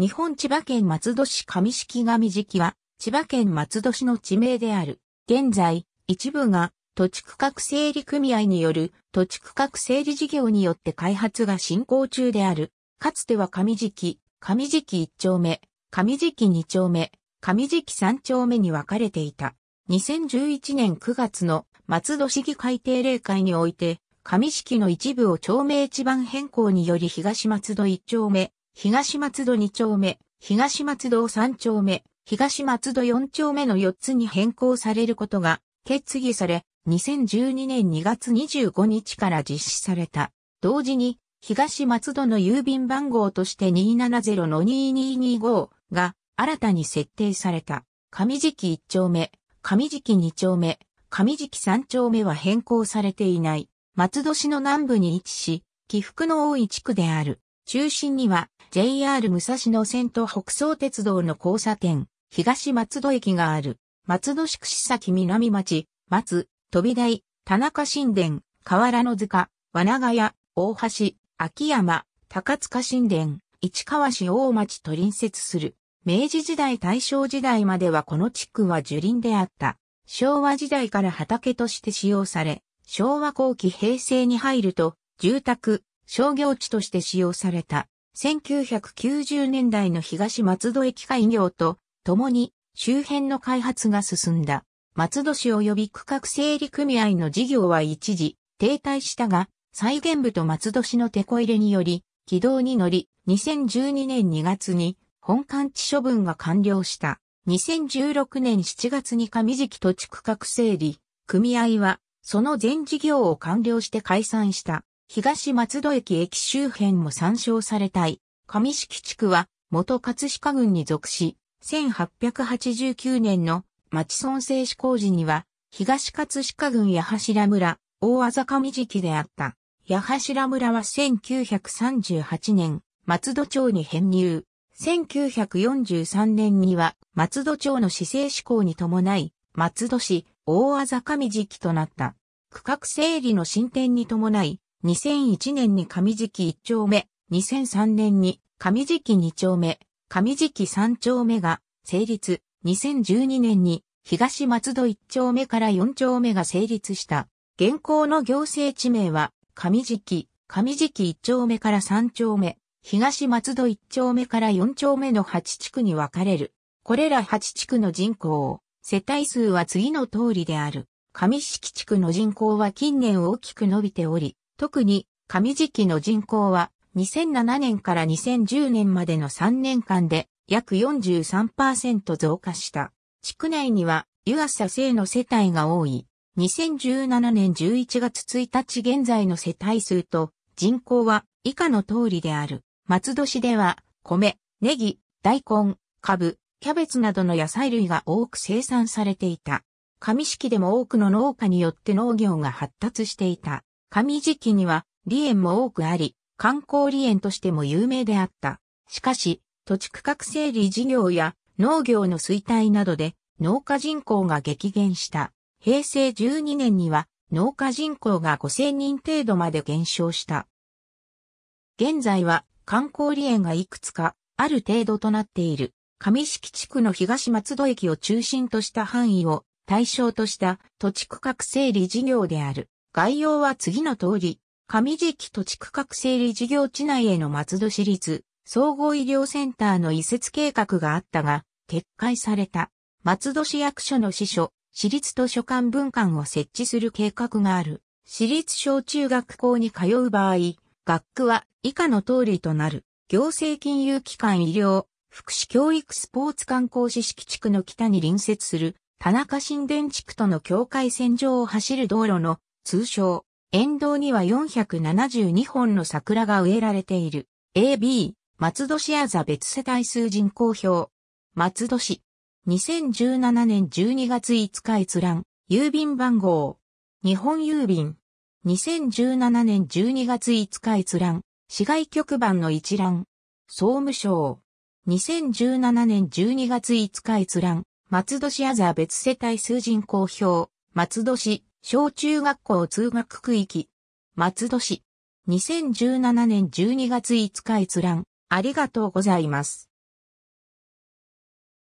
日本千葉県松戸市上敷上敷は、千葉県松戸市の地名である。現在、一部が土地区画整理組合による土地区画整理事業によって開発が進行中である。かつては上敷、上敷1丁目、上敷2丁目、上敷3丁目に分かれていた。2011年9月の松戸市議会定例会において、上敷の一部を町名地番変更により東松戸1丁目、東松戸2丁目、東松戸3丁目、東松戸4丁目の4つに変更されることが決議され、2012年2月25日から実施された。同時に、東松戸の郵便番号として270-2225が新たに設定された。上敷1丁目、上敷2丁目、上敷3丁目は変更されていない。松戸市の南部に位置し、起伏の多い地区である。中心には JR 武蔵野線と北総鉄道の交差点、東松戸駅がある、松戸市串崎南町、松、飛び台、田中神殿、河原の塚、和ヶ谷、大橋、秋山、高塚神殿、市川市大町と隣接する。明治時代大正時代まではこの地区は樹林であった。昭和時代から畑として使用され、昭和後期平成に入ると、住宅、商業地として使用された。1990年代の東松戸駅開業と、共に周辺の開発が進んだ。松戸市及び区画整理組合の事業は一時停滞したが、再現部と松戸市の手こ入れにより、軌道に乗り、2012年2月に本館地処分が完了した。2016年7月に上敷土地区画整理、組合は、その全事業を完了して解散した。東松戸駅駅周辺も参照されたい。上敷地区は元葛飾郡に属し、1889年の町村制施行時には、東葛飾郡八柱村、大あ上上期であった。八柱村は1938年、松戸町に編入。1943年には、松戸町の市政施行に伴い、松戸市、大あ上上期となった。区画整理の進展に伴い、2001年に上敷1丁目、2003年に上敷2丁目、上敷3丁目が成立、2012年に東松戸1丁目から4丁目が成立した。現行の行政地名は、上敷、上敷1丁目から3丁目、東松戸1丁目から4丁目の8地区に分かれる。これら8地区の人口、世帯数は次の通りである。上敷地区の人口は近年大きく伸びており、特に上時期の人口は2007年から2010年までの3年間で約43%増加した。地区内には湯浅性の世帯が多い。2017年11月1日現在の世帯数と人口は以下の通りである。松戸市では米、ネギ、大根、カブ、キャベツなどの野菜類が多く生産されていた。上式でも多くの農家によって農業が発達していた。上時期には利園も多くあり、観光利園としても有名であった。しかし、土地区画整理事業や農業の衰退などで農家人口が激減した。平成12年には農家人口が5000人程度まで減少した。現在は観光利園がいくつかある程度となっている。上敷地区の東松戸駅を中心とした範囲を対象とした土地区画整理事業である。概要は次の通り、上地域土地区画整理事業地内への松戸市立総合医療センターの移設計画があったが、撤回された。松戸市役所の支所、市立図書館文館を設置する計画がある。市立小中学校に通う場合、学区は以下の通りとなる。行政金融機関医療、福祉教育スポーツ観光士敷地区の北に隣接する田中新田地区との境界線上を走る道路の通称、沿道には472本の桜が植えられている。AB、松戸市アザ別世帯数人公表。松戸市。2017年12月5日閲覧。郵便番号。日本郵便。2017年12月5日閲覧。市外局番の一覧。総務省。2017年12月5日閲覧。松戸市アザ別世帯数人公表。松戸市。小中学校通学区域、松戸市、2017年12月5日閲覧、ありがとうございます。